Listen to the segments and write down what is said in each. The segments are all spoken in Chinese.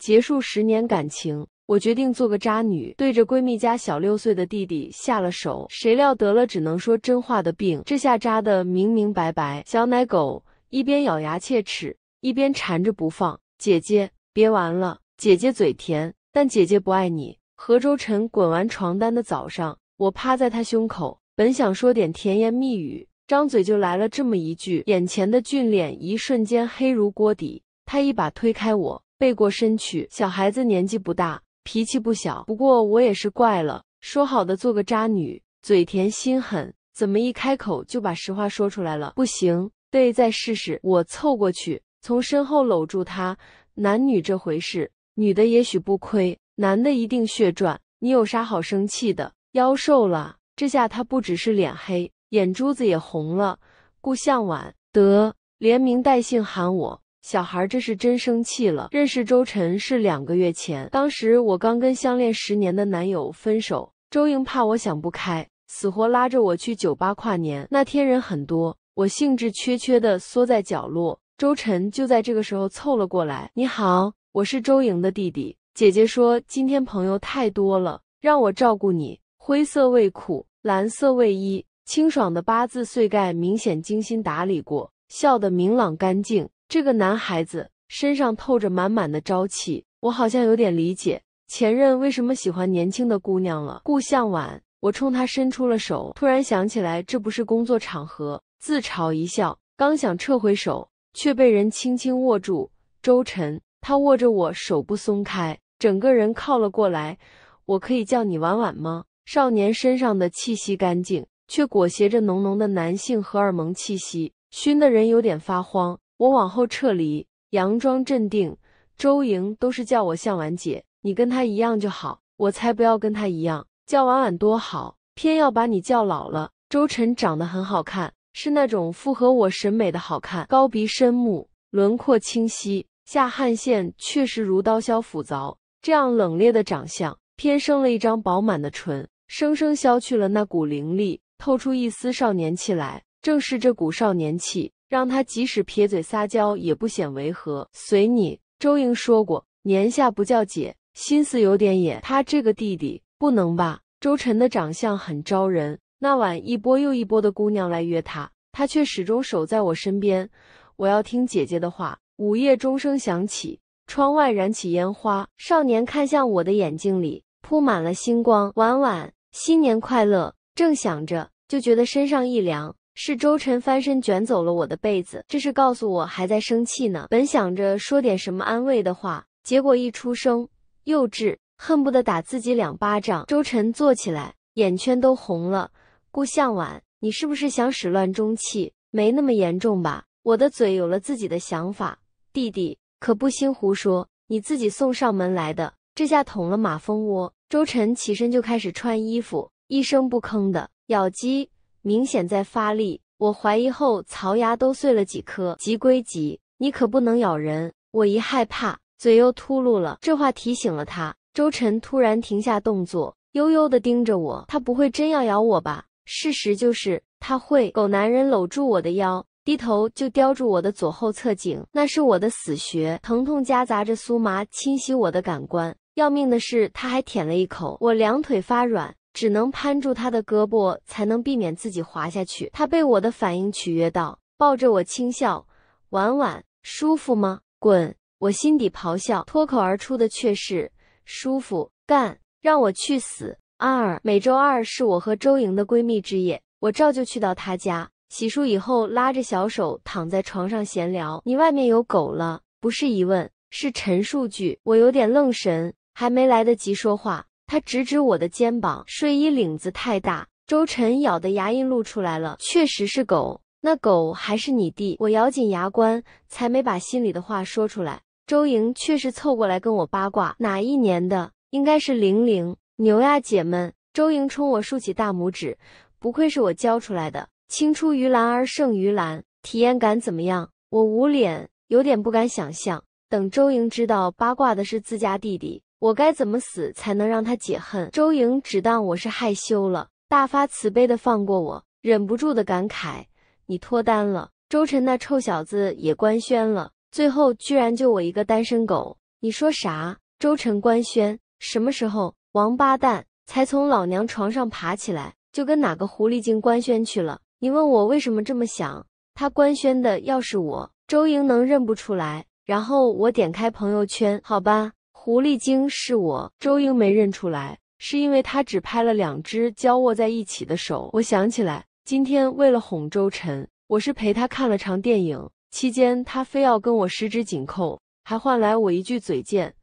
结束十年感情，我决定做个渣女，对着闺蜜家小六岁的弟弟下了手。谁料得了只能说真话的病，这下扎的明明白白。小奶狗一边咬牙切齿，一边缠着不放。姐姐别玩了，姐姐嘴甜，但姐姐不爱你。何周晨滚完床单的早上，我趴在他胸口，本想说点甜言蜜语，张嘴就来了这么一句。眼前的俊脸一瞬间黑如锅底，他一把推开我。背过身去，小孩子年纪不大，脾气不小。不过我也是怪了，说好的做个渣女，嘴甜心狠，怎么一开口就把实话说出来了？不行，得再试试。我凑过去，从身后搂住他。男女这回事，女的也许不亏，男的一定血赚。你有啥好生气的？腰瘦了，这下他不只是脸黑，眼珠子也红了。顾向晚，得连名带姓喊我。小孩这是真生气了。认识周晨是两个月前，当时我刚跟相恋十年的男友分手，周莹怕我想不开，死活拉着我去酒吧跨年。那天人很多，我兴致缺缺的缩在角落。周晨就在这个时候凑了过来：“你好，我是周莹的弟弟。姐姐说今天朋友太多了，让我照顾你。”灰色卫裤，蓝色卫衣，清爽的八字碎盖明显精心打理过，笑得明朗干净。这个男孩子身上透着满满的朝气，我好像有点理解前任为什么喜欢年轻的姑娘了。顾向晚，我冲他伸出了手，突然想起来这不是工作场合，自嘲一笑，刚想撤回手，却被人轻轻握住。周晨，他握着我手不松开，整个人靠了过来。我可以叫你婉婉吗？少年身上的气息干净，却裹挟着浓浓的男性荷尔蒙气息，熏得人有点发慌。我往后撤离，佯装镇定。周莹都是叫我向晚姐，你跟她一样就好。我才不要跟她一样，叫晚晚多好，偏要把你叫老了。周晨长得很好看，是那种符合我审美的好看，高鼻深目，轮廓清晰，下汗线确实如刀削斧凿，这样冷冽的长相，偏生了一张饱满的唇，生生削去了那股凌厉，透出一丝少年气来。正是这股少年气。让他即使撇嘴撒娇也不显违和，随你。周莹说过，年下不叫姐，心思有点野。他这个弟弟，不能吧？周晨的长相很招人，那晚一波又一波的姑娘来约他，他却始终守在我身边。我要听姐姐的话。午夜钟声响起，窗外燃起烟花，少年看向我的眼睛里铺满了星光。晚晚，新年快乐！正想着，就觉得身上一凉。是周晨翻身卷走了我的被子，这是告诉我还在生气呢。本想着说点什么安慰的话，结果一出声，幼稚，恨不得打自己两巴掌。周晨坐起来，眼圈都红了。顾向晚，你是不是想始乱终弃？没那么严重吧？我的嘴有了自己的想法，弟弟可不兴胡说，你自己送上门来的，这下捅了马蜂窝。周晨起身就开始穿衣服，一声不吭的咬肌。明显在发力，我怀疑后槽牙都碎了几颗。急归急，你可不能咬人。我一害怕，嘴又秃噜了。这话提醒了他，周晨突然停下动作，悠悠地盯着我。他不会真要咬我吧？事实就是他会。狗男人搂住我的腰，低头就叼住我的左后侧颈，那是我的死穴，疼痛夹杂着酥麻侵袭我的感官。要命的是，他还舔了一口，我两腿发软。只能攀住他的胳膊，才能避免自己滑下去。他被我的反应取悦到，抱着我轻笑：“婉婉，舒服吗？”滚！我心底咆哮，脱口而出的却是：“舒服，干，让我去死。”二每周二是我和周莹的闺蜜之夜，我照旧去到她家，洗漱以后，拉着小手躺在床上闲聊。你外面有狗了？不是疑问，是陈述句。我有点愣神，还没来得及说话。他指指我的肩膀，睡衣领子太大，周晨咬的牙印露出来了，确实是狗，那狗还是你弟。我咬紧牙关，才没把心里的话说出来。周莹确实凑过来跟我八卦，哪一年的？应该是零零牛呀，姐们。周莹冲我竖起大拇指，不愧是我教出来的，青出于蓝而胜于蓝。体验感怎么样？我捂脸，有点不敢想象。等周莹知道八卦的是自家弟弟。我该怎么死才能让他解恨？周莹只当我是害羞了，大发慈悲的放过我，忍不住的感慨：“你脱单了。”周晨那臭小子也官宣了，最后居然就我一个单身狗。你说啥？周晨官宣什么时候？王八蛋才从老娘床上爬起来，就跟哪个狐狸精官宣去了？你问我为什么这么想？他官宣的要是我，周莹能认不出来？然后我点开朋友圈，好吧。狐狸精是我，周莹没认出来，是因为她只拍了两只交握在一起的手。我想起来，今天为了哄周晨，我是陪他看了场电影，期间他非要跟我十指紧扣，还换来我一句嘴贱：“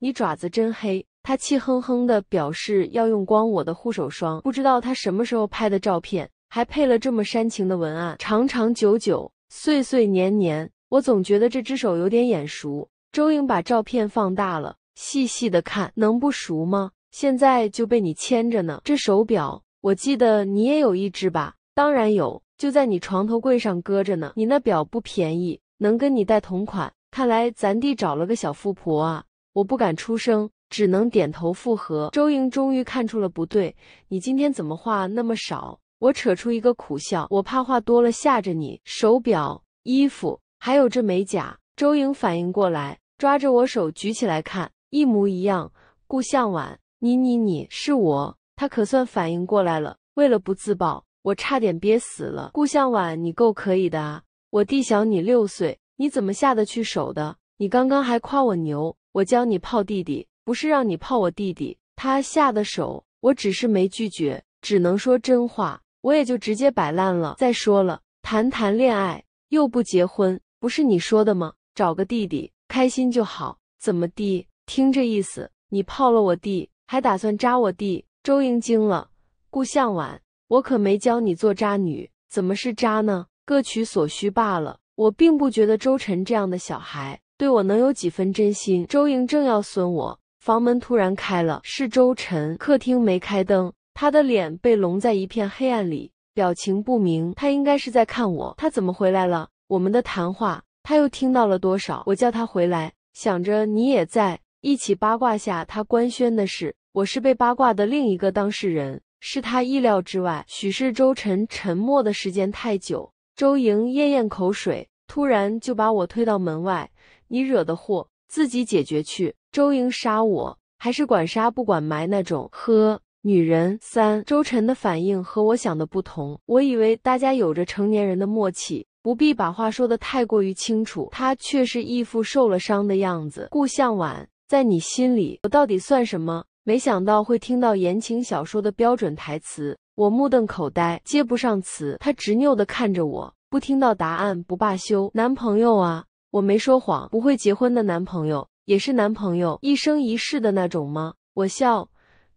你爪子真黑。”他气哼哼的表示要用光我的护手霜。不知道他什么时候拍的照片，还配了这么煽情的文案：长长久久，岁岁年年。我总觉得这只手有点眼熟。周莹把照片放大了。细细的看，能不熟吗？现在就被你牵着呢。这手表，我记得你也有一只吧？当然有，就在你床头柜上搁着呢。你那表不便宜，能跟你戴同款？看来咱弟找了个小富婆啊！我不敢出声，只能点头附和。周莹终于看出了不对，你今天怎么话那么少？我扯出一个苦笑，我怕话多了吓着你。手表、衣服，还有这美甲。周莹反应过来，抓着我手举起来看。一模一样，顾向晚，你你你是我，他可算反应过来了。为了不自爆，我差点憋死了。顾向晚，你够可以的啊，我弟小你六岁，你怎么下得去手的？你刚刚还夸我牛，我教你泡弟弟，不是让你泡我弟弟。他下的手，我只是没拒绝，只能说真话，我也就直接摆烂了。再说了，谈谈恋爱又不结婚，不是你说的吗？找个弟弟，开心就好，怎么地？听这意思，你泡了我弟，还打算渣我弟？周莹惊了，顾向晚，我可没教你做渣女，怎么是渣呢？各取所需罢了。我并不觉得周晨这样的小孩对我能有几分真心。周莹正要损我，房门突然开了，是周晨。客厅没开灯，他的脸被笼在一片黑暗里，表情不明。他应该是在看我。他怎么回来了？我们的谈话，他又听到了多少？我叫他回来，想着你也在。一起八卦下他官宣的事，我是被八卦的另一个当事人，是他意料之外。许是周晨沉默的时间太久，周莹咽咽口水，突然就把我推到门外：“你惹的祸，自己解决去。”周莹杀我，还是管杀不管埋那种？呵，女人。三周晨的反应和我想的不同，我以为大家有着成年人的默契，不必把话说的太过于清楚，他却是一副受了伤的样子。顾向晚。在你心里，我到底算什么？没想到会听到言情小说的标准台词，我目瞪口呆，接不上词。他执拗地看着我，不听到答案不罢休。男朋友啊，我没说谎，不会结婚的男朋友也是男朋友，一生一世的那种吗？我笑，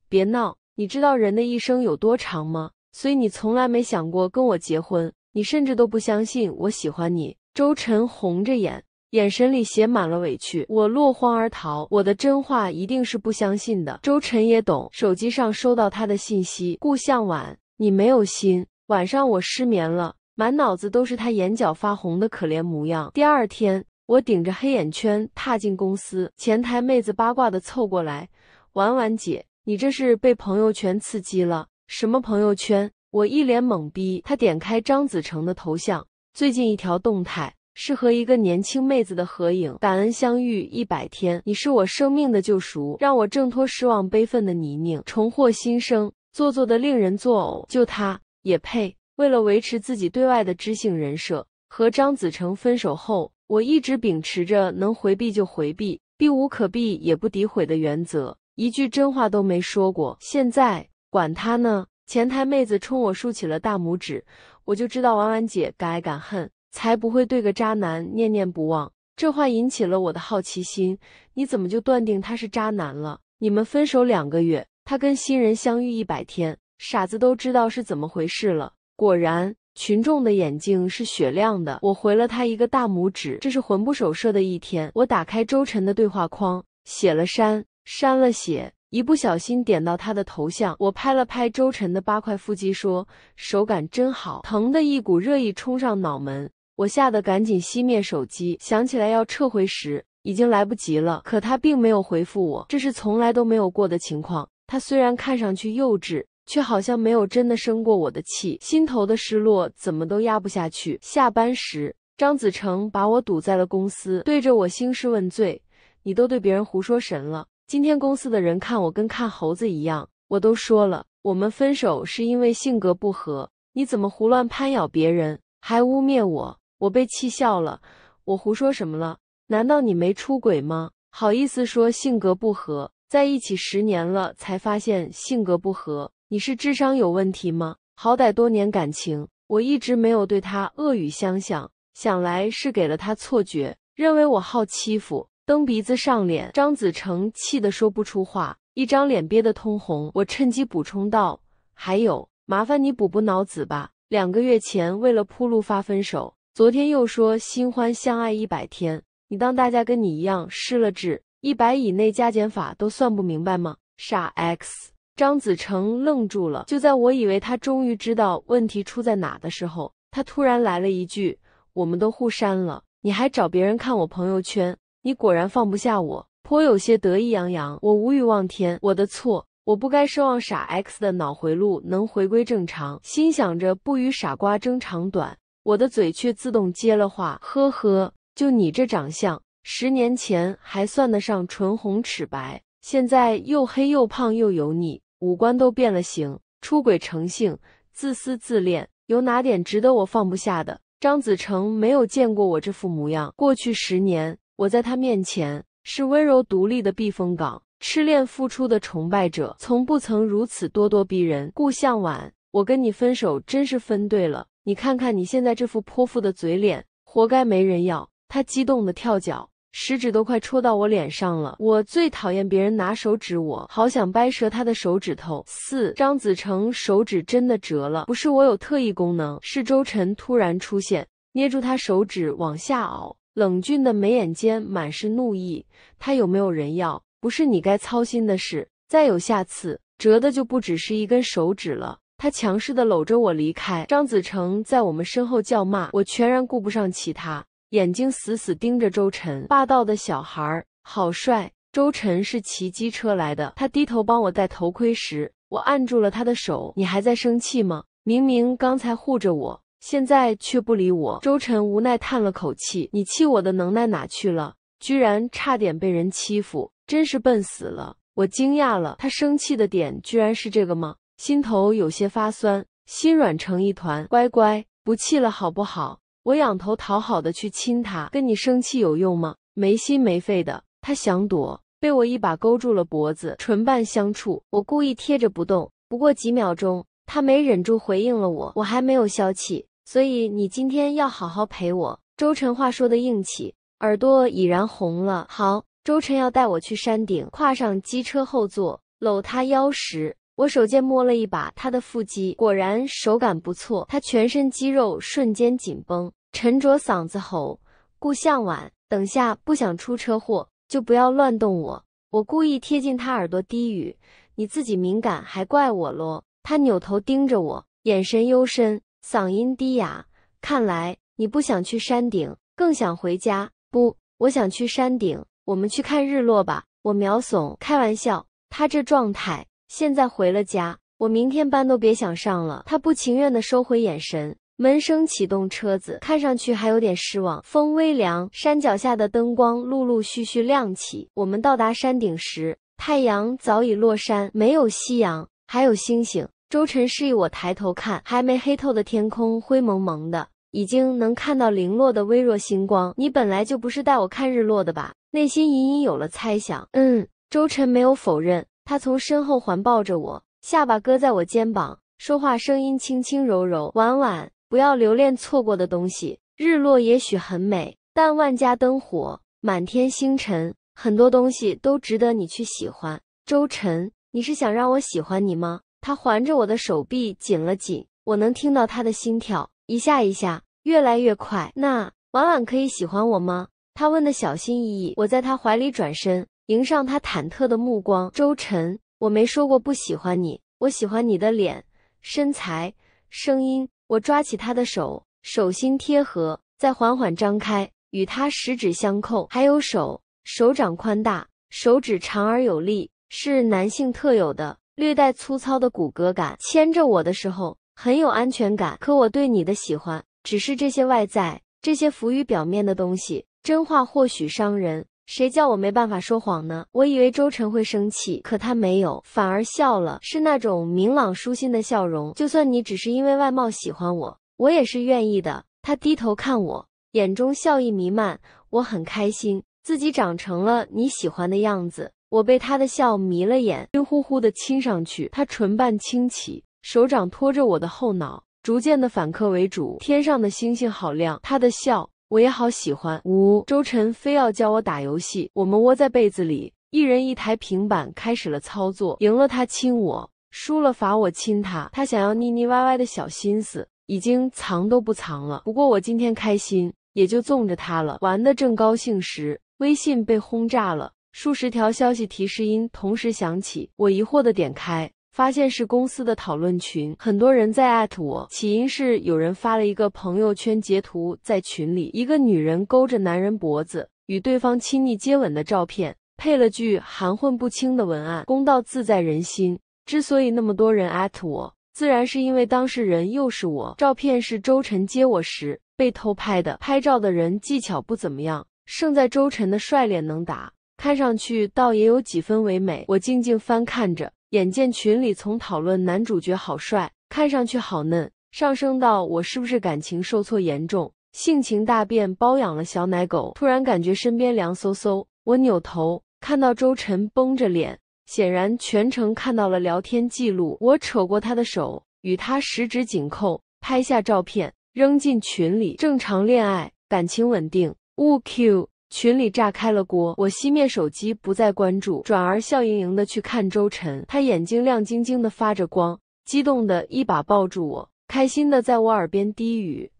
别闹，你知道人的一生有多长吗？所以你从来没想过跟我结婚，你甚至都不相信我喜欢你。周晨红着眼。眼神里写满了委屈，我落荒而逃。我的真话一定是不相信的。周晨也懂，手机上收到他的信息：顾向晚，你没有心。晚上我失眠了，满脑子都是他眼角发红的可怜模样。第二天，我顶着黑眼圈踏进公司，前台妹子八卦的凑过来：“婉婉姐，你这是被朋友圈刺激了？什么朋友圈？”我一脸懵逼。她点开张子成的头像，最近一条动态。是和一个年轻妹子的合影，感恩相遇一百天，你是我生命的救赎，让我挣脱失望、悲愤的泥泞，重获新生。做作的令人作呕，就他也配？为了维持自己对外的知性人设，和张子成分手后，我一直秉持着能回避就回避，避无可避也不诋毁的原则，一句真话都没说过。现在管他呢！前台妹子冲我竖起了大拇指，我就知道婉婉姐敢爱敢恨。才不会对个渣男念念不忘。这话引起了我的好奇心，你怎么就断定他是渣男了？你们分手两个月，他跟新人相遇一百天，傻子都知道是怎么回事了。果然，群众的眼睛是雪亮的。我回了他一个大拇指，这是魂不守舍的一天。我打开周晨的对话框，写了删，删了写，一不小心点到他的头像，我拍了拍周晨的八块腹肌，说手感真好，疼的一股热意冲上脑门。我吓得赶紧熄灭手机，想起来要撤回时，已经来不及了。可他并没有回复我，这是从来都没有过的情况。他虽然看上去幼稚，却好像没有真的生过我的气。心头的失落怎么都压不下去。下班时，张子成把我堵在了公司，对着我兴师问罪：“你都对别人胡说神了，今天公司的人看我跟看猴子一样。”我都说了，我们分手是因为性格不合，你怎么胡乱攀咬别人，还污蔑我？我被气笑了，我胡说什么了？难道你没出轨吗？好意思说性格不合，在一起十年了才发现性格不合？你是智商有问题吗？好歹多年感情，我一直没有对他恶语相向，想来是给了他错觉，认为我好欺负，蹬鼻子上脸。张子成气得说不出话，一张脸憋得通红。我趁机补充道：“还有，麻烦你补补脑子吧。两个月前为了铺路发分手。”昨天又说新欢相爱一百天，你当大家跟你一样失了智，一百以内加减法都算不明白吗？傻 X，张子成愣住了。就在我以为他终于知道问题出在哪的时候，他突然来了一句：“我们都互删了，你还找别人看我朋友圈？你果然放不下我，颇有些得意洋洋。”我无语望天，我的错，我不该奢望傻 X 的脑回路能回归正常。心想着不与傻瓜争长短。我的嘴却自动接了话，呵呵，就你这长相，十年前还算得上唇红齿白，现在又黑又胖又油腻，五官都变了形，出轨成性，自私自恋，有哪点值得我放不下的？张子成没有见过我这副模样，过去十年，我在他面前是温柔独立的避风港，痴恋付出的崇拜者，从不曾如此咄咄逼人。顾向晚，我跟你分手真是分对了。你看看你现在这副泼妇的嘴脸，活该没人要！他激动的跳脚，食指都快戳到我脸上了。我最讨厌别人拿手指，我好想掰折他的手指头。四张子成手指真的折了，不是我有特异功能，是周晨突然出现，捏住他手指往下熬，冷峻的眉眼间满是怒意。他有没有人要，不是你该操心的事。再有下次折的就不只是一根手指了。他强势地搂着我离开，张子成在我们身后叫骂，我全然顾不上其他，眼睛死死盯着周晨。霸道的小孩，好帅。周晨是骑机车来的，他低头帮我戴头盔时，我按住了他的手。你还在生气吗？明明刚才护着我，现在却不理我。周晨无奈叹了口气：“你气我的能耐哪去了？居然差点被人欺负，真是笨死了。”我惊讶了，他生气的点居然是这个吗？心头有些发酸，心软成一团。乖乖，不气了好不好？我仰头讨好的去亲他，跟你生气有用吗？没心没肺的。他想躲，被我一把勾住了脖子，唇瓣相触，我故意贴着不动。不过几秒钟，他没忍住回应了我。我还没有消气，所以你今天要好好陪我。周晨话说的硬气，耳朵已然红了。好，周晨要带我去山顶，跨上机车后座，搂他腰时。我手贱摸了一把他的腹肌，果然手感不错。他全身肌肉瞬间紧绷，沉着嗓子吼：“顾向晚，等下不想出车祸就不要乱动我！”我故意贴近他耳朵低语：“你自己敏感还怪我咯？”他扭头盯着我，眼神幽深，嗓音低哑。看来你不想去山顶，更想回家不？我想去山顶，我们去看日落吧。我秒怂，开玩笑。他这状态。现在回了家，我明天班都别想上了。他不情愿地收回眼神，门声启动车子，看上去还有点失望。风微凉，山脚下的灯光陆陆续续亮起。我们到达山顶时，太阳早已落山，没有夕阳，还有星星。周晨示意我抬头看，还没黑透的天空灰蒙蒙的，已经能看到零落的微弱星光。你本来就不是带我看日落的吧？内心隐隐有了猜想。嗯，周晨没有否认。他从身后环抱着我，下巴搁在我肩膀，说话声音轻轻柔柔：“婉婉，不要留恋错过的东西。日落也许很美，但万家灯火、满天星辰，很多东西都值得你去喜欢。”周晨，你是想让我喜欢你吗？他环着我的手臂紧了紧，我能听到他的心跳一下一下越来越快。那婉婉可以喜欢我吗？他问的小心翼翼。我在他怀里转身。迎上他忐忑的目光，周晨，我没说过不喜欢你，我喜欢你的脸、身材、声音。我抓起他的手，手心贴合，再缓缓张开，与他十指相扣。还有手，手掌宽大，手指长而有力，是男性特有的略带粗糙的骨骼感。牵着我的时候很有安全感。可我对你的喜欢，只是这些外在、这些浮于表面的东西。真话或许伤人。谁叫我没办法说谎呢？我以为周晨会生气，可他没有，反而笑了，是那种明朗舒心的笑容。就算你只是因为外貌喜欢我，我也是愿意的。他低头看我，眼中笑意弥漫，我很开心，自己长成了你喜欢的样子。我被他的笑迷了眼，晕乎乎的亲上去。他唇瓣轻启，手掌托着我的后脑，逐渐的反客为主。天上的星星好亮，他的笑。我也好喜欢五周晨，非要教我打游戏。我们窝在被子里，一人一台平板，开始了操作。赢了他亲我，输了罚我亲他。他想要腻腻歪歪的小心思，已经藏都不藏了。不过我今天开心，也就纵着他了。玩的正高兴时，微信被轰炸了，数十条消息提示音同时响起。我疑惑的点开。发现是公司的讨论群，很多人在艾特我。起因是有人发了一个朋友圈截图，在群里一个女人勾着男人脖子，与对方亲昵接吻的照片，配了句含混不清的文案。公道自在人心，之所以那么多人艾特我，自然是因为当事人又是我。照片是周晨接我时被偷拍的，拍照的人技巧不怎么样，胜在周晨的帅脸能打，看上去倒也有几分唯美。我静静翻看着。眼见群里从讨论男主角好帅，看上去好嫩，上升到我是不是感情受挫严重，性情大变，包养了小奶狗，突然感觉身边凉飕飕。我扭头看到周晨绷着脸，显然全程看到了聊天记录。我扯过他的手，与他十指紧扣，拍下照片扔进群里。正常恋爱，感情稳定，勿 Q。群里炸开了锅，我熄灭手机，不再关注，转而笑盈盈的去看周晨。他眼睛亮晶晶的发着光，激动的一把抱住我，开心的在我耳边低语：“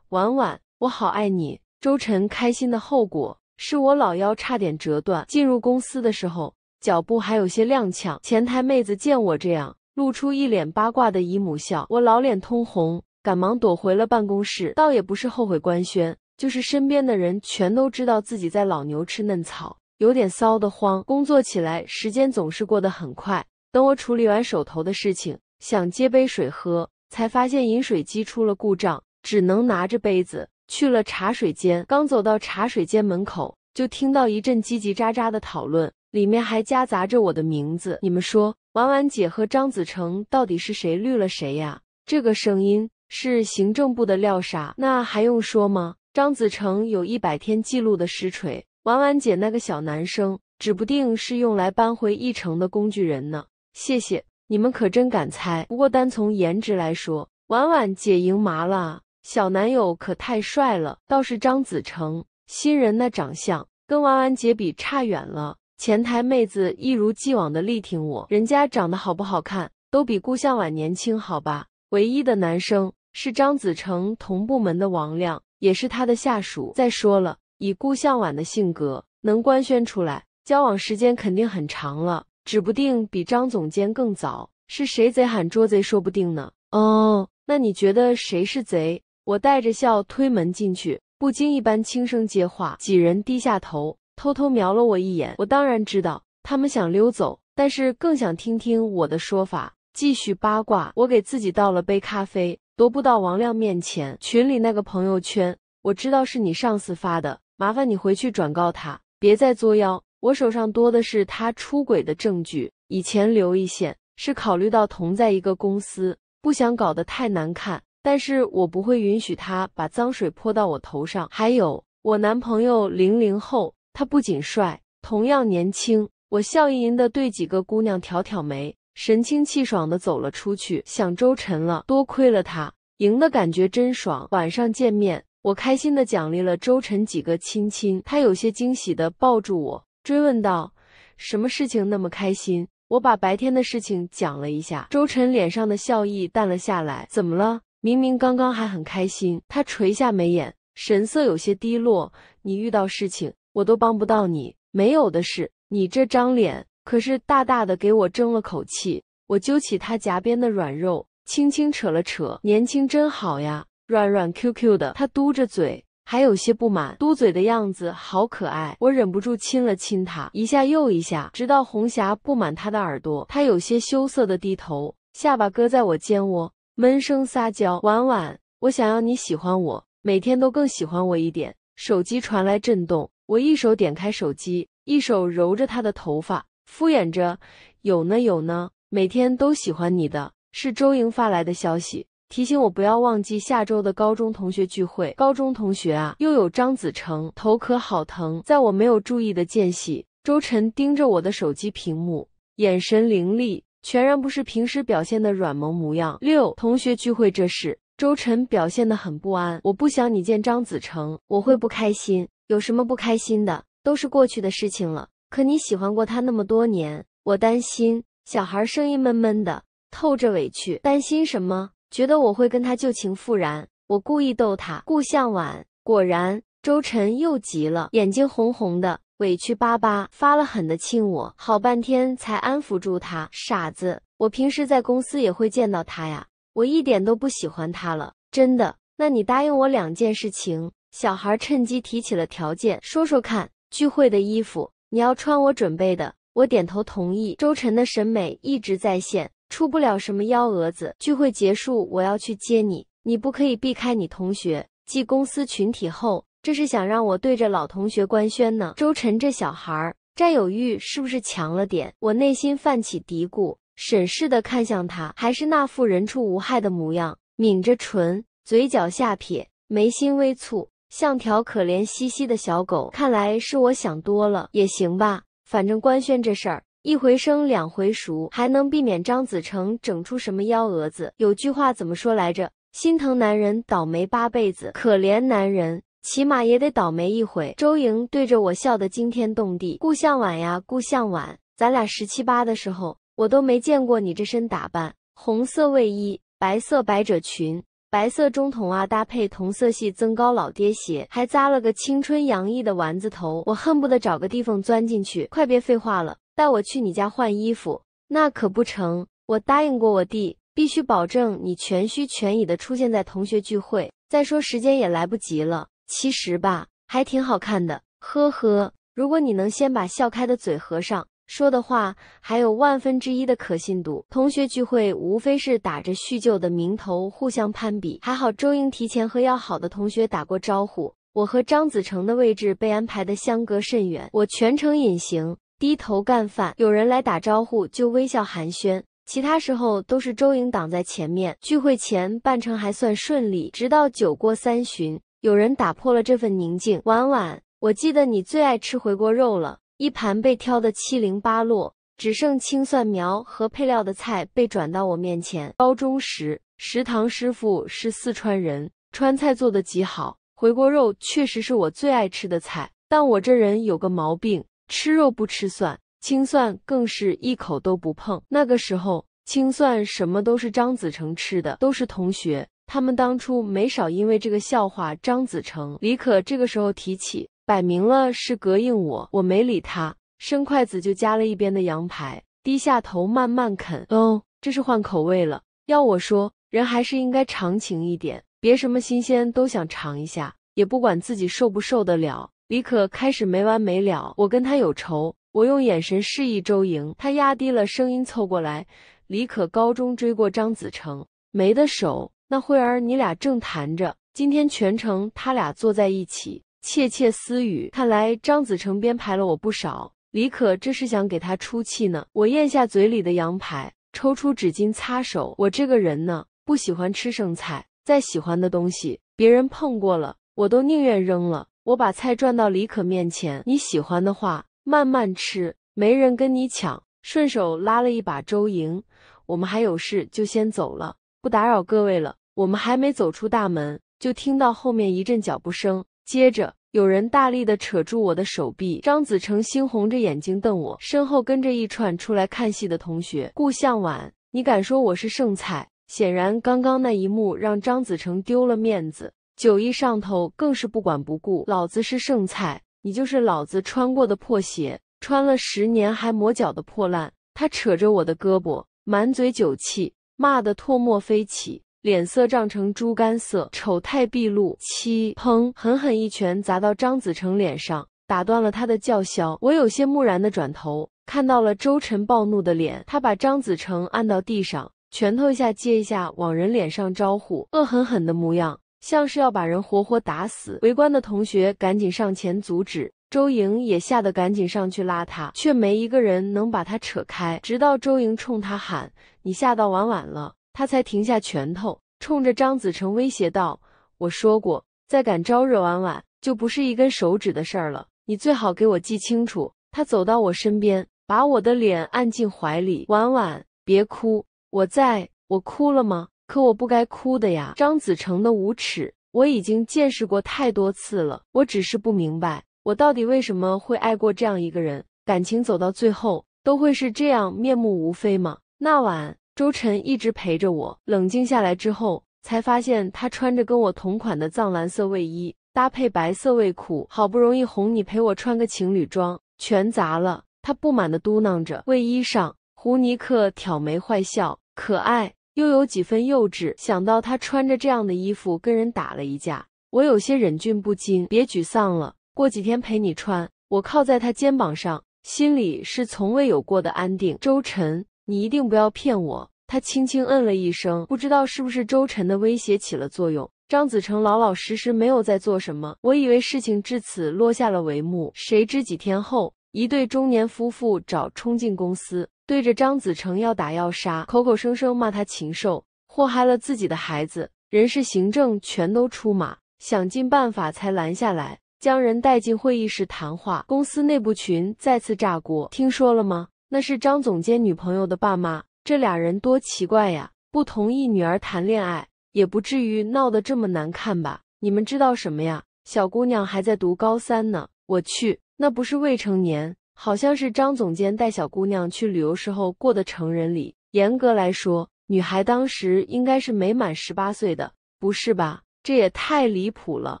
婉婉，我好爱你。”周晨开心的后果是我老腰差点折断。进入公司的时候，脚步还有些踉跄。前台妹子见我这样，露出一脸八卦的姨母笑，我老脸通红，赶忙躲回了办公室。倒也不是后悔官宣。就是身边的人全都知道自己在老牛吃嫩草，有点骚的慌。工作起来时间总是过得很快。等我处理完手头的事情，想接杯水喝，才发现饮水机出了故障，只能拿着杯子去了茶水间。刚走到茶水间门口，就听到一阵叽叽喳喳的讨论，里面还夹杂着我的名字。你们说，婉婉姐和张子成到底是谁绿了谁呀？这个声音是行政部的廖莎，那还用说吗？张子成有一百天记录的实锤，婉婉姐那个小男生，指不定是用来扳回一城的工具人呢。谢谢你们，可真敢猜。不过单从颜值来说，婉婉姐赢麻了，小男友可太帅了。倒是张子成新人那长相，跟婉婉姐比差远了。前台妹子一如既往的力挺我，人家长得好不好看，都比顾向晚年轻好吧。唯一的男生是张子成同部门的王亮。也是他的下属。再说了，以顾向晚的性格，能官宣出来，交往时间肯定很长了，指不定比张总监更早。是谁贼喊捉贼，说不定呢。哦，那你觉得谁是贼？我带着笑推门进去，不经意般轻声接话。几人低下头，偷偷瞄了我一眼。我当然知道他们想溜走，但是更想听听我的说法，继续八卦。我给自己倒了杯咖啡。踱步到王亮面前，群里那个朋友圈，我知道是你上司发的，麻烦你回去转告他，别再作妖。我手上多的是他出轨的证据，以前留一线是考虑到同在一个公司，不想搞得太难看，但是我不会允许他把脏水泼到我头上。还有，我男朋友零零后，他不仅帅，同样年轻。我笑盈盈的对几个姑娘挑挑眉。神清气爽的走了出去，想周晨了。多亏了他，赢的感觉真爽。晚上见面，我开心的奖励了周晨几个亲亲。他有些惊喜的抱住我，追问道：“什么事情那么开心？”我把白天的事情讲了一下。周晨脸上的笑意淡了下来。怎么了？明明刚刚还很开心。他垂下眉眼，神色有些低落。你遇到事情，我都帮不到你。没有的事，你这张脸。可是大大的给我争了口气，我揪起他颊边的软肉，轻轻扯了扯。年轻真好呀，软软 Q Q 的。他嘟着嘴，还有些不满，嘟嘴的样子好可爱。我忍不住亲了亲他一下又一下，直到红霞布满他的耳朵。他有些羞涩的低头，下巴搁在我肩窝，闷声撒娇。婉婉，我想要你喜欢我，每天都更喜欢我一点。手机传来震动，我一手点开手机，一手揉着他的头发。敷衍着，有呢有呢，每天都喜欢你的。是周莹发来的消息，提醒我不要忘记下周的高中同学聚会。高中同学啊，又有张子成，头壳好疼。在我没有注意的间隙，周晨盯着我的手机屏幕，眼神凌厉，全然不是平时表现的软萌模样。六同学聚会这事，周晨表现的很不安。我不想你见张子成，我会不开心。有什么不开心的，都是过去的事情了。可你喜欢过他那么多年，我担心。小孩声音闷闷的，透着委屈。担心什么？觉得我会跟他旧情复燃？我故意逗他。顾向晚，果然周晨又急了，眼睛红红的，委屈巴巴，发了狠的亲我，好半天才安抚住他。傻子，我平时在公司也会见到他呀，我一点都不喜欢他了，真的。那你答应我两件事情。小孩趁机提起了条件，说说看。聚会的衣服。你要穿我准备的，我点头同意。周晨的审美一直在线，出不了什么幺蛾子。聚会结束，我要去接你，你不可以避开你同学，继公司群体后，这是想让我对着老同学官宣呢。周晨这小孩儿，占有欲是不是强了点？我内心泛起嘀咕，审视的看向他，还是那副人畜无害的模样，抿着唇，嘴角下撇，眉心微蹙。像条可怜兮兮的小狗，看来是我想多了，也行吧。反正官宣这事儿，一回生两回熟，还能避免张子成整出什么幺蛾子。有句话怎么说来着？心疼男人倒霉八辈子，可怜男人起码也得倒霉一回。周莹对着我笑的惊天动地，顾向晚呀，顾向晚，咱俩十七八的时候，我都没见过你这身打扮，红色卫衣，白色百褶裙。白色中筒袜搭配同色系增高老爹鞋，还扎了个青春洋溢的丸子头，我恨不得找个地缝钻进去。快别废话了，带我去你家换衣服，那可不成。我答应过我弟，必须保证你全虚全倚的出现在同学聚会。再说时间也来不及了。其实吧，还挺好看的，呵呵。如果你能先把笑开的嘴合上。说的话还有万分之一的可信度。同学聚会无非是打着叙旧的名头互相攀比，还好周莹提前和要好的同学打过招呼。我和张子成的位置被安排的相隔甚远，我全程隐形，低头干饭。有人来打招呼就微笑寒暄，其他时候都是周莹挡在前面。聚会前半程还算顺利，直到酒过三巡，有人打破了这份宁静。婉婉，我记得你最爱吃回锅肉了。一盘被挑的七零八落，只剩青蒜苗和配料的菜被转到我面前。高中时，食堂师傅是四川人，川菜做的极好，回锅肉确实是我最爱吃的菜。但我这人有个毛病，吃肉不吃蒜，青蒜更是一口都不碰。那个时候，青蒜什么都是张子成吃的，都是同学，他们当初没少因为这个笑话。张子成。李可这个时候提起。摆明了是膈应我，我没理他，伸筷子就夹了一边的羊排，低下头慢慢啃。哦，这是换口味了。要我说，人还是应该长情一点，别什么新鲜都想尝一下，也不管自己受不受得了。李可开始没完没了，我跟他有仇，我用眼神示意周莹，他压低了声音凑过来。李可高中追过张子成，没得手。那慧儿，你俩正谈着，今天全程他俩坐在一起。窃窃私语，看来张子成编排了我不少。李可这是想给他出气呢。我咽下嘴里的羊排，抽出纸巾擦手。我这个人呢，不喜欢吃剩菜，再喜欢的东西，别人碰过了，我都宁愿扔了。我把菜转到李可面前，你喜欢的话慢慢吃，没人跟你抢。顺手拉了一把周莹，我们还有事，就先走了，不打扰各位了。我们还没走出大门，就听到后面一阵脚步声，接着。有人大力地扯住我的手臂，张子成猩红着眼睛瞪我，身后跟着一串出来看戏的同学。顾向晚，你敢说我是剩菜？显然，刚刚那一幕让张子成丢了面子，酒意上头，更是不管不顾。老子是剩菜，你就是老子穿过的破鞋，穿了十年还磨脚的破烂。他扯着我的胳膊，满嘴酒气，骂得唾沫飞起。脸色涨成猪肝色，丑态毕露。七砰，狠狠一拳砸到张子成脸上，打断了他的叫嚣。我有些木然的转头，看到了周晨暴怒的脸。他把张子成按到地上，拳头一下接一下往人脸上招呼，恶狠狠的模样，像是要把人活活打死。围观的同学赶紧上前阻止，周莹也吓得赶紧上去拉他，却没一个人能把他扯开。直到周莹冲他喊：“你吓到婉婉了。”他才停下拳头，冲着张子成威胁道：“我说过，再敢招惹婉婉，就不是一根手指的事儿了。你最好给我记清楚。”他走到我身边，把我的脸按进怀里：“婉婉，别哭，我在。我哭了吗？可我不该哭的呀。”张子成的无耻，我已经见识过太多次了。我只是不明白，我到底为什么会爱过这样一个人？感情走到最后，都会是这样面目无非吗？那晚。周晨一直陪着我，冷静下来之后，才发现他穿着跟我同款的藏蓝色卫衣，搭配白色卫裤。好不容易哄你陪我穿个情侣装，全砸了。他不满地嘟囔着。卫衣上，胡尼克挑眉坏笑，可爱又有几分幼稚。想到他穿着这样的衣服跟人打了一架，我有些忍俊不禁。别沮丧了，过几天陪你穿。我靠在他肩膀上，心里是从未有过的安定。周晨。你一定不要骗我！他轻轻嗯了一声，不知道是不是周晨的威胁起了作用。张子成老老实实，没有在做什么。我以为事情至此落下了帷幕，谁知几天后，一对中年夫妇找冲进公司，对着张子成要打要杀，口口声声骂他禽兽，祸害了自己的孩子。人事行政全都出马，想尽办法才拦下来，将人带进会议室谈话。公司内部群再次炸锅，听说了吗？那是张总监女朋友的爸妈，这俩人多奇怪呀！不同意女儿谈恋爱，也不至于闹得这么难看吧？你们知道什么呀？小姑娘还在读高三呢，我去，那不是未成年？好像是张总监带小姑娘去旅游时候过的成人礼。严格来说，女孩当时应该是没满十八岁的，不是吧？这也太离谱了，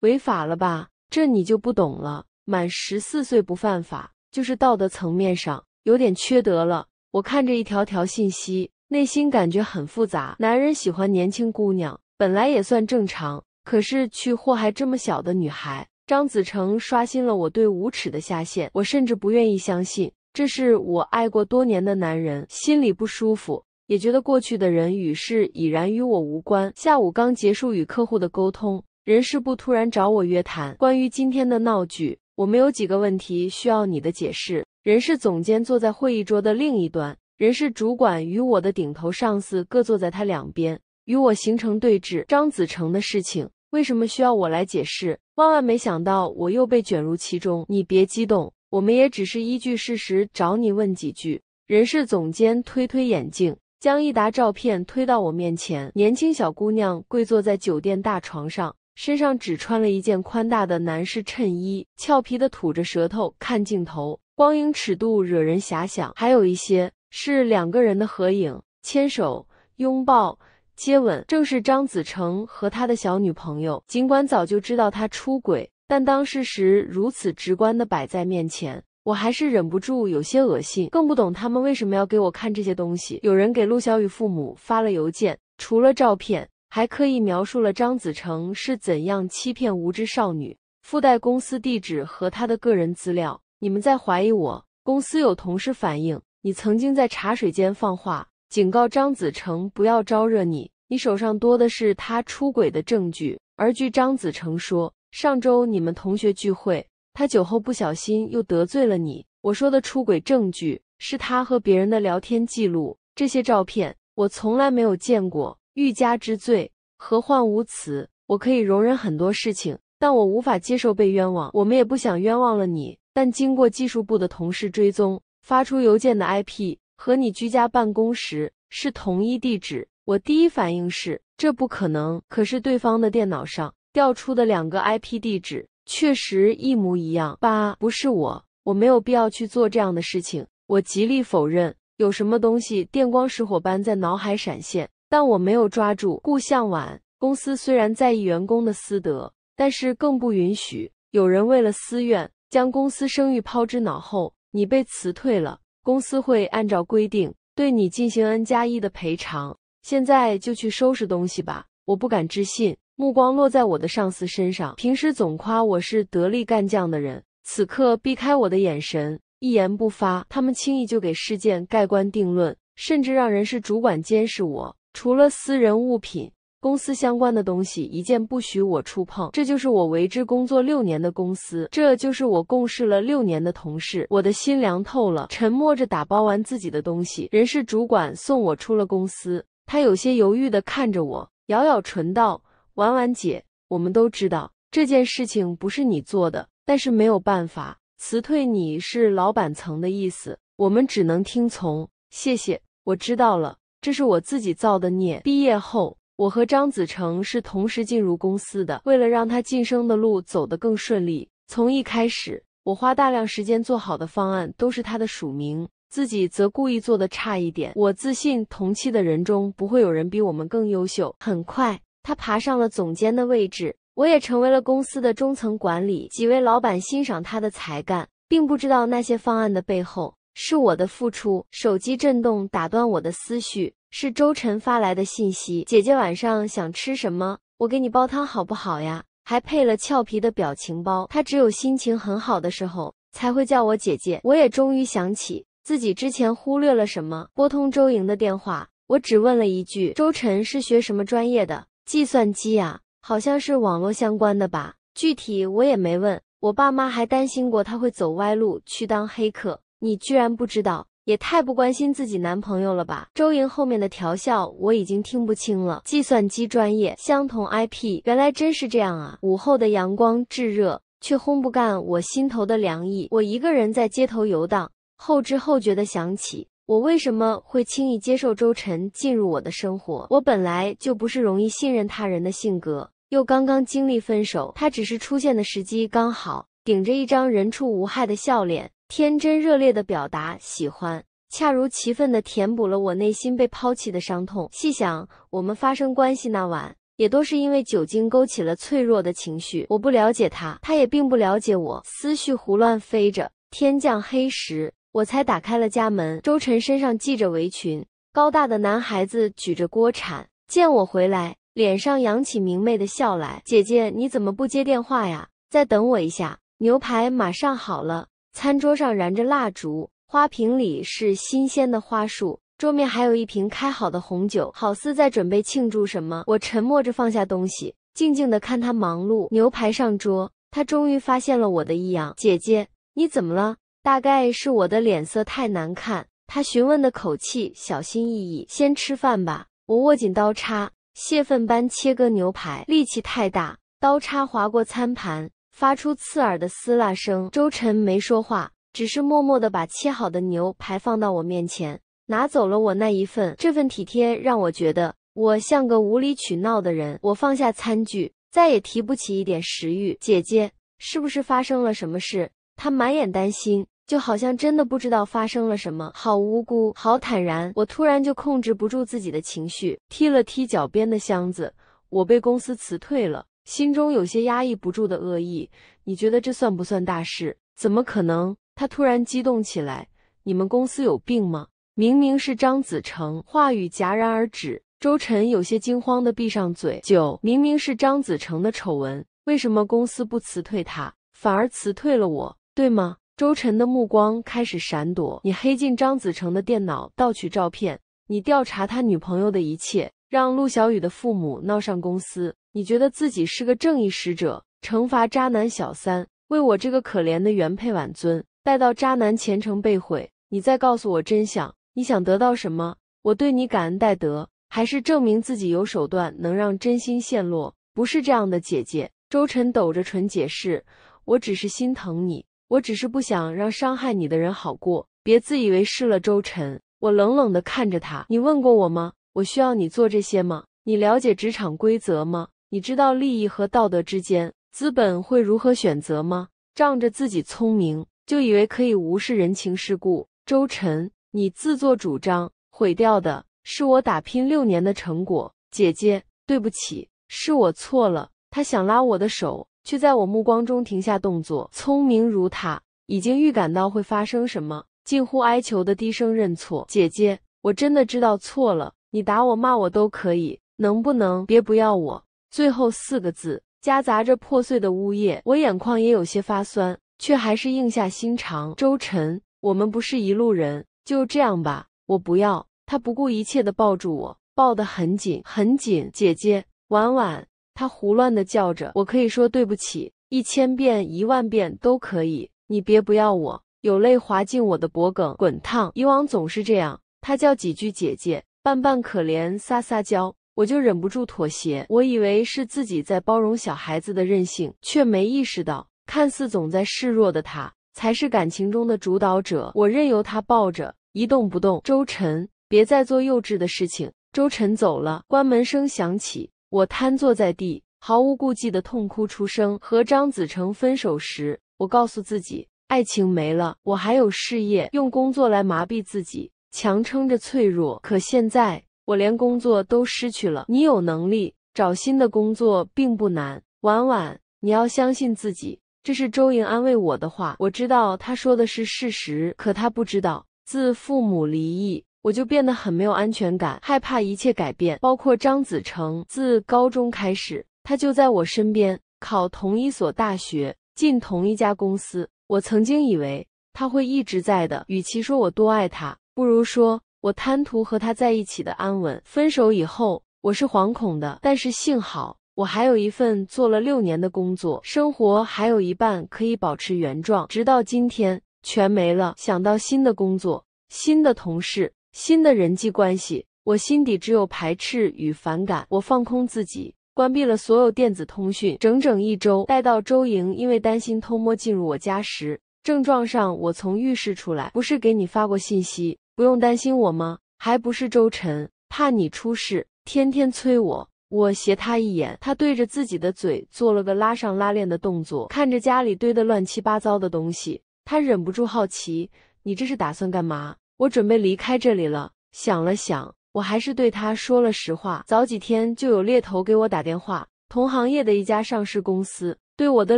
违法了吧？这你就不懂了，满十四岁不犯法，就是道德层面上。有点缺德了，我看着一条条信息，内心感觉很复杂。男人喜欢年轻姑娘，本来也算正常，可是去祸害这么小的女孩，张子成刷新了我对无耻的下限。我甚至不愿意相信，这是我爱过多年的男人。心里不舒服，也觉得过去的人与事已然与我无关。下午刚结束与客户的沟通，人事部突然找我约谈，关于今天的闹剧，我们有几个问题需要你的解释。人事总监坐在会议桌的另一端，人事主管与我的顶头上司各坐在他两边，与我形成对峙。张子成的事情，为什么需要我来解释？万万没想到，我又被卷入其中。你别激动，我们也只是依据事实找你问几句。人事总监推推眼镜，将一沓照片推到我面前。年轻小姑娘跪坐在酒店大床上，身上只穿了一件宽大的男士衬衣，俏皮的吐着舌头看镜头。光影尺度惹人遐想，还有一些是两个人的合影、牵手、拥抱、接吻，正是张子成和他的小女朋友。尽管早就知道他出轨，但当事实如此直观的摆在面前，我还是忍不住有些恶心，更不懂他们为什么要给我看这些东西。有人给陆小雨父母发了邮件，除了照片，还刻意描述了张子成是怎样欺骗无知少女，附带公司地址和他的个人资料。你们在怀疑我？公司有同事反映，你曾经在茶水间放话，警告张子成不要招惹你。你手上多的是他出轨的证据。而据张子成说，上周你们同学聚会，他酒后不小心又得罪了你。我说的出轨证据是他和别人的聊天记录，这些照片我从来没有见过。欲加之罪，何患无辞？我可以容忍很多事情，但我无法接受被冤枉。我们也不想冤枉了你。但经过技术部的同事追踪，发出邮件的 IP 和你居家办公时是同一地址。我第一反应是这不可能，可是对方的电脑上调出的两个 IP 地址确实一模一样。八不是我，我没有必要去做这样的事情。我极力否认。有什么东西电光石火般在脑海闪现，但我没有抓住。顾向晚，公司虽然在意员工的私德，但是更不允许有人为了私怨。将公司声誉抛之脑后，你被辞退了。公司会按照规定对你进行 N 加一的赔偿。现在就去收拾东西吧。我不敢置信，目光落在我的上司身上。平时总夸我是得力干将的人，此刻避开我的眼神，一言不发。他们轻易就给事件盖棺定论，甚至让人事主管监视我，除了私人物品。公司相关的东西一件不许我触碰，这就是我为之工作六年的公司，这就是我共事了六年的同事，我的心凉透了。沉默着打包完自己的东西，人事主管送我出了公司，他有些犹豫地看着我，咬咬唇道：“婉婉姐，我们都知道这件事情不是你做的，但是没有办法，辞退你是老板层的意思，我们只能听从。”谢谢，我知道了，这是我自己造的孽。毕业后。我和张子成是同时进入公司的。为了让他晋升的路走得更顺利，从一开始，我花大量时间做好的方案都是他的署名，自己则故意做的差一点。我自信同期的人中不会有人比我们更优秀。很快，他爬上了总监的位置，我也成为了公司的中层管理。几位老板欣赏他的才干，并不知道那些方案的背后是我的付出。手机震动打断我的思绪。是周晨发来的信息，姐姐晚上想吃什么？我给你煲汤好不好呀？还配了俏皮的表情包。他只有心情很好的时候才会叫我姐姐。我也终于想起自己之前忽略了什么。拨通周莹的电话，我只问了一句：周晨是学什么专业的？计算机啊，好像是网络相关的吧？具体我也没问。我爸妈还担心过他会走歪路去当黑客。你居然不知道。也太不关心自己男朋友了吧！周莹后面的调笑我已经听不清了。计算机专业，相同 IP，原来真是这样啊！午后的阳光炙热，却烘不干我心头的凉意。我一个人在街头游荡，后知后觉的想起，我为什么会轻易接受周晨进入我的生活？我本来就不是容易信任他人的性格，又刚刚经历分手，他只是出现的时机刚好，顶着一张人畜无害的笑脸。天真热烈的表达喜欢，恰如其分的填补了我内心被抛弃的伤痛。细想，我们发生关系那晚，也都是因为酒精勾起了脆弱的情绪。我不了解他，他也并不了解我。思绪胡乱飞着，天降黑时，我才打开了家门。周晨身上系着围裙，高大的男孩子举着锅铲，见我回来，脸上扬起明媚的笑来。姐姐，你怎么不接电话呀？再等我一下，牛排马上好了。餐桌上燃着蜡烛，花瓶里是新鲜的花束，桌面还有一瓶开好的红酒，好似在准备庆祝什么。我沉默着放下东西，静静的看他忙碌。牛排上桌，他终于发现了我的异样。姐姐，你怎么了？大概是我的脸色太难看，他询问的口气小心翼翼。先吃饭吧。我握紧刀叉，泄愤般切割牛排，力气太大，刀叉划过餐盘。发出刺耳的撕拉声，周晨没说话，只是默默地把切好的牛排放到我面前，拿走了我那一份。这份体贴让我觉得我像个无理取闹的人。我放下餐具，再也提不起一点食欲。姐姐，是不是发生了什么事？她满眼担心，就好像真的不知道发生了什么，好无辜，好坦然。我突然就控制不住自己的情绪，踢了踢脚边的箱子。我被公司辞退了。心中有些压抑不住的恶意，你觉得这算不算大事？怎么可能？他突然激动起来。你们公司有病吗？明明是张子成。话语戛然而止。周晨有些惊慌的闭上嘴。九，明明是张子成的丑闻，为什么公司不辞退他，反而辞退了我，对吗？周晨的目光开始闪躲。你黑进张子成的电脑，盗取照片；你调查他女朋友的一切，让陆小雨的父母闹上公司。你觉得自己是个正义使者，惩罚渣男小三，为我这个可怜的原配挽尊，待到渣男前程被毁，你再告诉我真相。你想得到什么？我对你感恩戴德，还是证明自己有手段能让真心陷落？不是这样的，姐姐。周晨抖着唇解释，我只是心疼你，我只是不想让伤害你的人好过。别自以为是了，周晨。我冷冷地看着他。你问过我吗？我需要你做这些吗？你了解职场规则吗？你知道利益和道德之间，资本会如何选择吗？仗着自己聪明，就以为可以无视人情世故。周晨，你自作主张，毁掉的是我打拼六年的成果。姐姐，对不起，是我错了。他想拉我的手，却在我目光中停下动作。聪明如他，已经预感到会发生什么，近乎哀求的低声认错。姐姐，我真的知道错了，你打我骂我都可以，能不能别不要我？最后四个字夹杂着破碎的呜咽，我眼眶也有些发酸，却还是硬下心肠。周晨，我们不是一路人，就这样吧，我不要。他不顾一切的抱住我，抱得很紧，很紧。姐姐，晚晚，他胡乱的叫着。我可以说对不起一千遍、一万遍都可以，你别不要我。有泪滑进我的脖梗，滚烫。以往总是这样，他叫几句姐姐，扮扮可怜，撒撒娇。我就忍不住妥协，我以为是自己在包容小孩子的任性，却没意识到，看似总在示弱的他才是感情中的主导者。我任由他抱着，一动不动。周晨，别再做幼稚的事情。周晨走了，关门声响起，我瘫坐在地，毫无顾忌的痛哭出声。和张子成分手时，我告诉自己，爱情没了，我还有事业，用工作来麻痹自己，强撑着脆弱。可现在。我连工作都失去了，你有能力找新的工作并不难。婉婉，你要相信自己。这是周莹安慰我的话。我知道她说的是事实，可她不知道，自父母离异，我就变得很没有安全感，害怕一切改变，包括张子成。自高中开始，他就在我身边，考同一所大学，进同一家公司。我曾经以为他会一直在的。与其说我多爱他，不如说。我贪图和他在一起的安稳。分手以后，我是惶恐的，但是幸好我还有一份做了六年的工作，生活还有一半可以保持原状。直到今天全没了。想到新的工作、新的同事、新的人际关系，我心底只有排斥与反感。我放空自己，关闭了所有电子通讯，整整一周。待到周莹因为担心偷摸进入我家时，症状上我从浴室出来，不是给你发过信息？不用担心我吗？还不是周晨怕你出事，天天催我。我斜他一眼，他对着自己的嘴做了个拉上拉链的动作。看着家里堆的乱七八糟的东西，他忍不住好奇：“你这是打算干嘛？”我准备离开这里了。想了想，我还是对他说了实话：早几天就有猎头给我打电话，同行业的一家上市公司对我的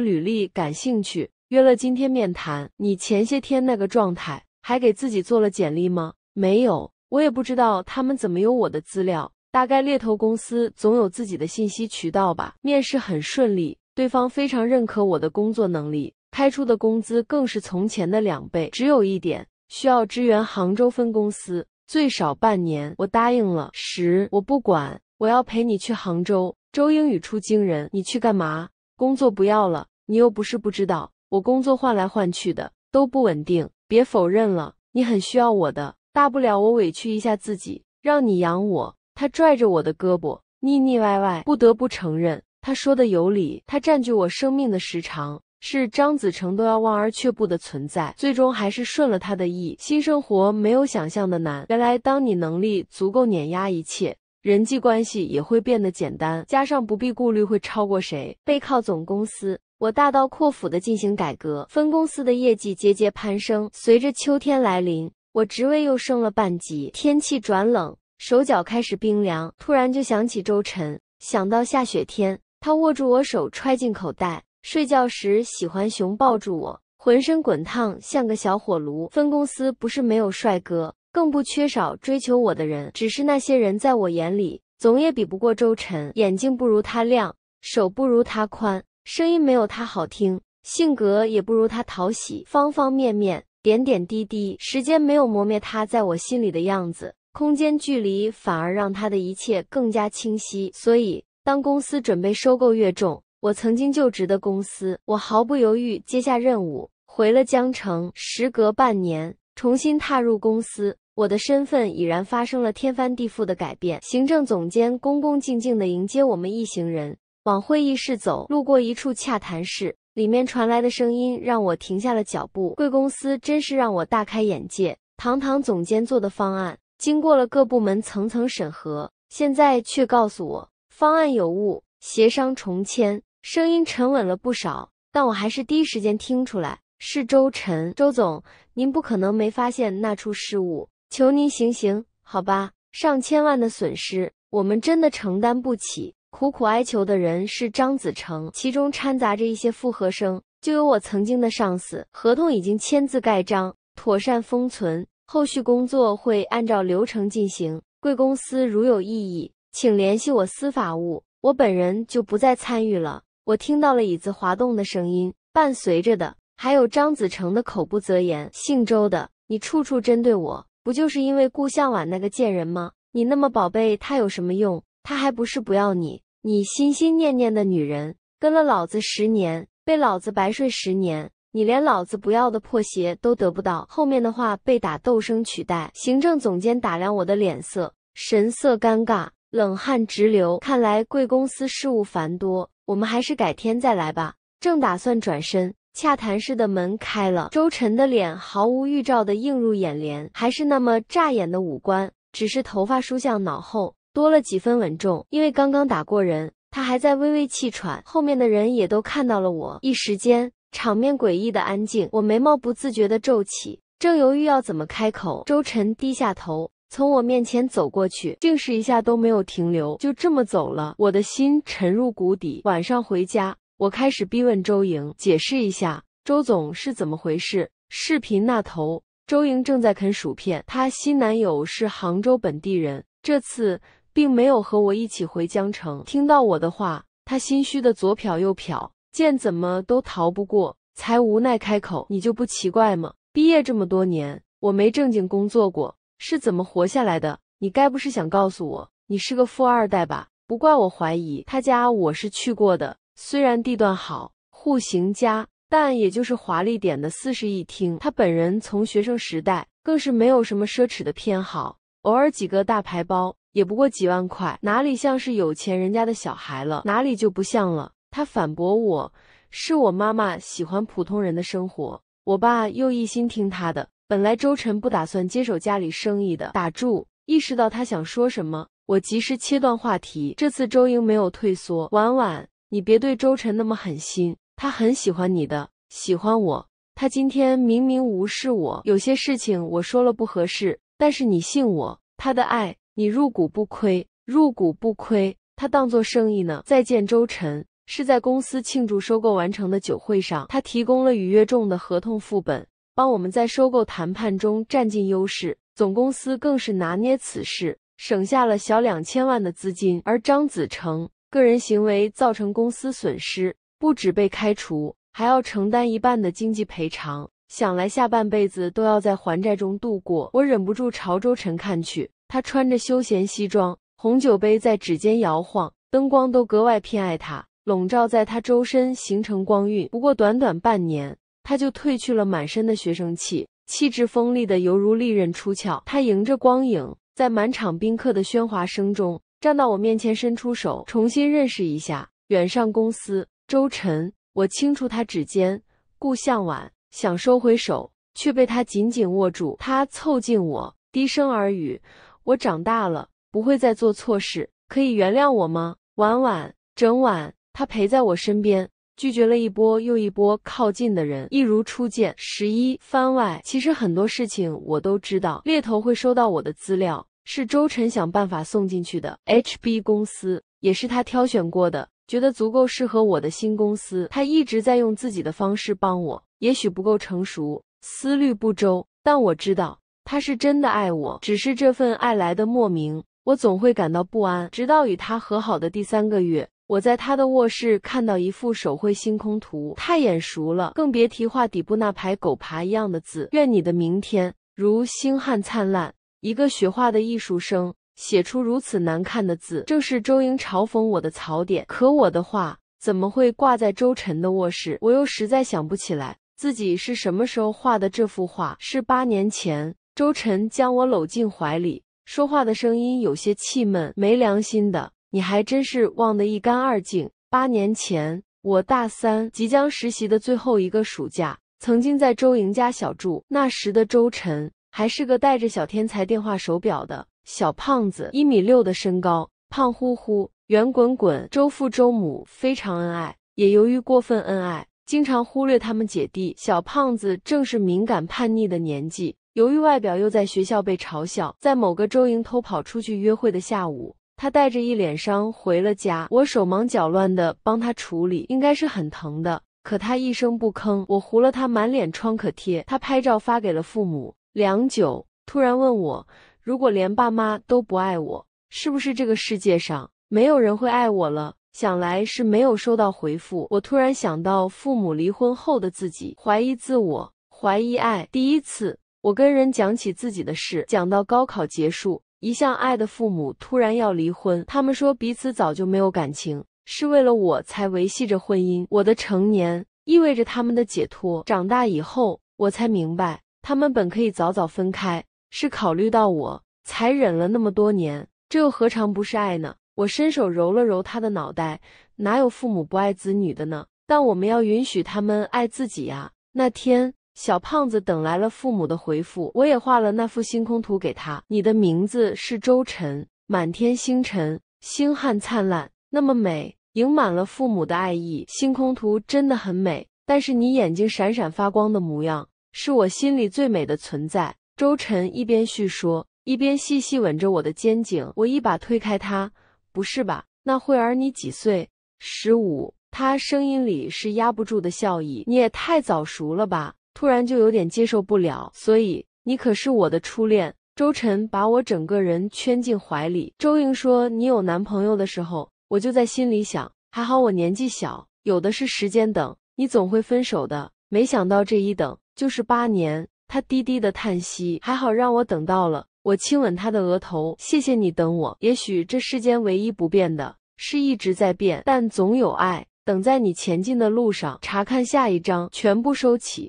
履历感兴趣，约了今天面谈。你前些天那个状态。还给自己做了简历吗？没有，我也不知道他们怎么有我的资料。大概猎头公司总有自己的信息渠道吧。面试很顺利，对方非常认可我的工作能力，开出的工资更是从前的两倍。只有一点，需要支援杭州分公司，最少半年。我答应了。十，我不管，我要陪你去杭州。周英语出惊人，你去干嘛？工作不要了？你又不是不知道，我工作换来换去的都不稳定。别否认了，你很需要我的，大不了我委屈一下自己，让你养我。他拽着我的胳膊，腻腻歪歪，不得不承认他说的有理。他占据我生命的时长，是张子成都要望而却步的存在。最终还是顺了他的意。新生活没有想象的难。原来当你能力足够碾压一切，人际关系也会变得简单，加上不必顾虑会超过谁，背靠总公司。我大刀阔斧地进行改革，分公司的业绩节节攀升。随着秋天来临，我职位又升了半级。天气转冷，手脚开始冰凉，突然就想起周晨。想到下雪天，他握住我手揣进口袋，睡觉时喜欢熊抱住我，浑身滚烫，像个小火炉。分公司不是没有帅哥，更不缺少追求我的人，只是那些人在我眼里总也比不过周晨，眼睛不如他亮，手不如他宽。声音没有他好听，性格也不如他讨喜，方方面面，点点滴滴，时间没有磨灭他在我心里的样子，空间距离反而让他的一切更加清晰。所以，当公司准备收购越重，我曾经就职的公司，我毫不犹豫接下任务，回了江城。时隔半年，重新踏入公司，我的身份已然发生了天翻地覆的改变。行政总监恭恭敬敬的迎接我们一行人。往会议室走，路过一处洽谈室，里面传来的声音让我停下了脚步。贵公司真是让我大开眼界，堂堂总监做的方案经过了各部门层层审核，现在却告诉我方案有误，协商重签。声音沉稳了不少，但我还是第一时间听出来是周晨。周总，您不可能没发现那处失误，求您行行，好吧？上千万的损失，我们真的承担不起。苦苦哀求的人是张子成，其中掺杂着一些复合声，就有我曾经的上司。合同已经签字盖章，妥善封存，后续工作会按照流程进行。贵公司如有异议，请联系我司法务，我本人就不再参与了。我听到了椅子滑动的声音，伴随着的还有张子成的口不择言：“姓周的，你处处针对我，不就是因为顾向晚那个贱人吗？你那么宝贝他有什么用？他还不是不要你。”你心心念念的女人跟了老子十年，被老子白睡十年，你连老子不要的破鞋都得不到。后面的话被打斗声取代。行政总监打量我的脸色，神色尴尬，冷汗直流。看来贵公司事务繁多，我们还是改天再来吧。正打算转身，洽谈室的门开了，周晨的脸毫无预兆的映入眼帘，还是那么扎眼的五官，只是头发梳向脑后。多了几分稳重，因为刚刚打过人，他还在微微气喘。后面的人也都看到了我，一时间场面诡异的安静。我眉毛不自觉的皱起，正犹豫要怎么开口，周晨低下头，从我面前走过去，竟是一下都没有停留，就这么走了。我的心沉入谷底。晚上回家，我开始逼问周莹，解释一下周总是怎么回事。视频那头，周莹正在啃薯片，她新男友是杭州本地人，这次。并没有和我一起回江城。听到我的话，他心虚的左瞟右瞟，见怎么都逃不过，才无奈开口：“你就不奇怪吗？毕业这么多年，我没正经工作过，是怎么活下来的？你该不是想告诉我，你是个富二代吧？不怪我怀疑，他家我是去过的。虽然地段好，户型佳，但也就是华丽点的四室一厅。他本人从学生时代更是没有什么奢侈的偏好，偶尔几个大牌包。”也不过几万块，哪里像是有钱人家的小孩了？哪里就不像了。他反驳我：“是我妈妈喜欢普通人的生活，我爸又一心听他的。”本来周晨不打算接手家里生意的，打住！意识到他想说什么，我及时切断话题。这次周莹没有退缩，婉婉，你别对周晨那么狠心，他很喜欢你的，喜欢我。他今天明明无视我，有些事情我说了不合适，但是你信我，他的爱。你入股不亏，入股不亏。他当做生意呢。再见，周晨是在公司庆祝收购完成的酒会上，他提供了与越众的合同副本，帮我们在收购谈判中占尽优势。总公司更是拿捏此事，省下了小两千万的资金。而张子成个人行为造成公司损失，不止被开除，还要承担一半的经济赔偿。想来下半辈子都要在还债中度过。我忍不住朝周晨看去。他穿着休闲西装，红酒杯在指尖摇晃，灯光都格外偏爱他，笼罩在他周身，形成光晕。不过短短半年，他就褪去了满身的学生气，气质锋利的犹如利刃出鞘。他迎着光影，在满场宾客的喧哗声中，站到我面前，伸出手，重新认识一下远上公司周晨。我轻触他指尖，顾向晚想收回手，却被他紧紧握住。他凑近我，低声耳语。我长大了，不会再做错事，可以原谅我吗？晚晚，整晚他陪在我身边，拒绝了一波又一波靠近的人，一如初见。十一番外，其实很多事情我都知道。猎头会收到我的资料，是周晨想办法送进去的。HB 公司也是他挑选过的，觉得足够适合我的新公司。他一直在用自己的方式帮我，也许不够成熟，思虑不周，但我知道。他是真的爱我，只是这份爱来的莫名，我总会感到不安。直到与他和好的第三个月，我在他的卧室看到一幅手绘星空图，太眼熟了，更别提画底部那排狗爬一样的字：“愿你的明天如星汉灿烂。”一个学画的艺术生写出如此难看的字，正是周英嘲讽我的槽点。可我的画怎么会挂在周晨的卧室？我又实在想不起来自己是什么时候画的这幅画，是八年前。周晨将我搂进怀里，说话的声音有些气闷。没良心的，你还真是忘得一干二净。八年前，我大三，即将实习的最后一个暑假，曾经在周莹家小住。那时的周晨还是个带着小天才电话手表的小胖子，一米六的身高，胖乎乎、圆滚滚。周父周母非常恩爱，也由于过分恩爱，经常忽略他们姐弟。小胖子正是敏感叛逆的年纪。由于外表又在学校被嘲笑，在某个周莹偷跑出去约会的下午，他带着一脸伤回了家。我手忙脚乱地帮他处理，应该是很疼的，可他一声不吭。我糊了他满脸创可贴，他拍照发给了父母。良久，突然问我，如果连爸妈都不爱我，是不是这个世界上没有人会爱我了？想来是没有收到回复。我突然想到父母离婚后的自己，怀疑自我，怀疑爱，第一次。我跟人讲起自己的事，讲到高考结束，一向爱的父母突然要离婚。他们说彼此早就没有感情，是为了我才维系着婚姻。我的成年意味着他们的解脱。长大以后，我才明白，他们本可以早早分开，是考虑到我才忍了那么多年。这又何尝不是爱呢？我伸手揉了揉他的脑袋，哪有父母不爱子女的呢？但我们要允许他们爱自己呀。那天。小胖子等来了父母的回复，我也画了那幅星空图给他。你的名字是周晨，满天星辰，星汉灿烂，那么美，盈满了父母的爱意。星空图真的很美，但是你眼睛闪闪发光的模样，是我心里最美的存在。周晨一边叙说，一边细细吻着我的肩颈。我一把推开他，不是吧？那慧儿你几岁？十五。他声音里是压不住的笑意。你也太早熟了吧。突然就有点接受不了，所以你可是我的初恋。周晨把我整个人圈进怀里。周莹说：“你有男朋友的时候，我就在心里想，还好我年纪小，有的是时间等你，总会分手的。没想到这一等就是八年。”他低低的叹息：“还好让我等到了。”我亲吻他的额头：“谢谢你等我。也许这世间唯一不变的，是一直在变，但总有爱等在你前进的路上。”查看下一章，全部收起。